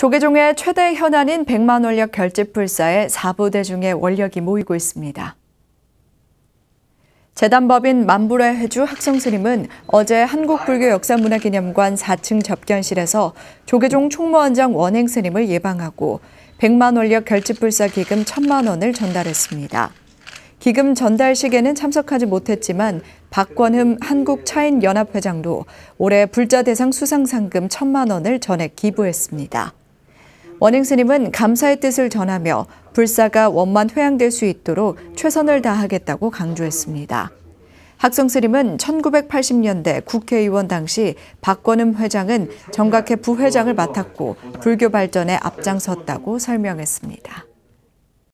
조계종의 최대 현안인 100만 원력 결집불사에 4부대 중의 원력이 모이고 있습니다. 재단법인 만불의 회주 학성스님은 어제 한국불교역사문화기념관 4층 접견실에서 조계종 총무원장 원행스님을 예방하고 100만 원력 결집불사 기금 1천만 원을 전달했습니다. 기금 전달식에는 참석하지 못했지만 박권흠 한국차인연합회장도 올해 불자 대상 수상상금 1천만 원을 전액 기부했습니다. 원행 스님은 감사의 뜻을 전하며 불사가 원만 회양될 수 있도록 최선을 다하겠다고 강조했습니다. 학성 스님은 1980년대 국회의원 당시 박권음 회장은 정각회 부회장을 맡았고 불교 발전에 앞장섰다고 설명했습니다.